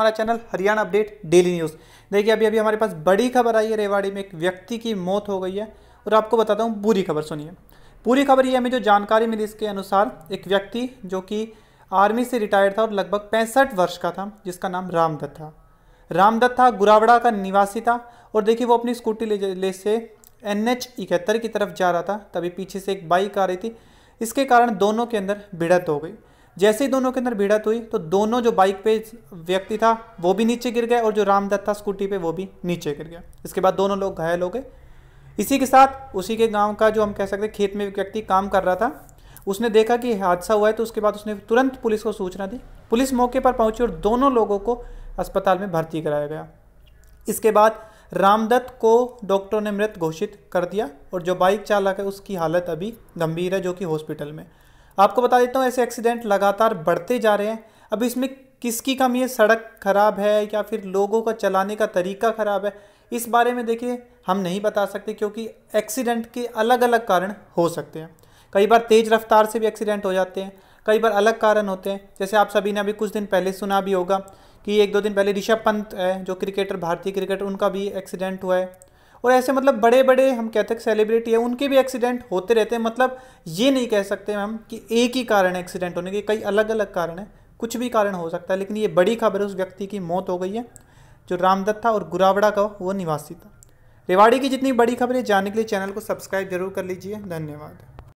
हमारा channel Haryana update daily news देखिए अभी अभी हमारे पास बड़ी खबर आई है रेवाड़ी में एक व्यक्ति की मौत हो गई है और आपको बताता हूँ पूरी खबर सुनिए पूरी खबर ये हमें जो जानकारी मिली इसके अनुसार एक व्यक्ति जो कि आर्मी से रिटायर्ड था और लगभग पैंसठ वर्ष का था जिसका नाम रामदत्त था रामदत्त था गुरावड़ा का निवासी था और देखिए वो अपनी स्कूटी ले, ले से एन एच की तरफ जा रहा था तभी पीछे से एक बाइक आ रही थी इसके कारण दोनों के अंदर भिड़त हो गई जैसे ही दोनों के अंदर भिड़त तो हुई तो दोनों जो बाइक पे व्यक्ति था वो भी नीचे गिर गए और जो रामदत्त था स्कूटी पे वो भी नीचे गिर गया इसके बाद दोनों लोग घायल हो गए इसी के साथ उसी के गांव का जो हम कह सकते खेत में व्यक्ति काम कर रहा था उसने देखा कि हादसा हुआ है तो उसके बाद उसने तुरंत पुलिस को सूचना दी पुलिस मौके पर पहुंची और दोनों लोगों को अस्पताल में भर्ती कराया गया इसके बाद रामदत्त को डॉक्टरों ने मृत घोषित कर दिया और जो बाइक चालक है उसकी हालत अभी गंभीर है जो कि हॉस्पिटल में आपको बता देता हूँ ऐसे एक्सीडेंट लगातार बढ़ते जा रहे हैं अब इसमें किसकी कमी है सड़क खराब है या फिर लोगों का चलाने का तरीका खराब है इस बारे में देखिए हम नहीं बता सकते क्योंकि एक्सीडेंट के अलग अलग कारण हो सकते हैं कई बार तेज़ रफ्तार से भी एक्सीडेंट हो जाते हैं कई बार अलग कारण होते हैं जैसे आप सभी ने अभी कुछ दिन पहले सुना भी होगा कि एक दो दिन पहले ऋषभ पंत है जो क्रिकेटर भारतीय क्रिकेटर उनका भी एक्सीडेंट हुआ है और ऐसे मतलब बड़े बड़े हम कहते हैं सेलिब्रिटी है उनके भी एक्सीडेंट होते रहते हैं मतलब ये नहीं कह सकते हम कि एक ही कारण है एक्सीडेंट होने के कई अलग अलग कारण है कुछ भी कारण हो सकता है लेकिन ये बड़ी खबर है उस व्यक्ति की मौत हो गई है जो रामदत्त था और गुरावड़ा का वो निवासी था रेवाड़ी की जितनी बड़ी खबरें जानने के लिए चैनल को सब्सक्राइब जरूर कर लीजिए धन्यवाद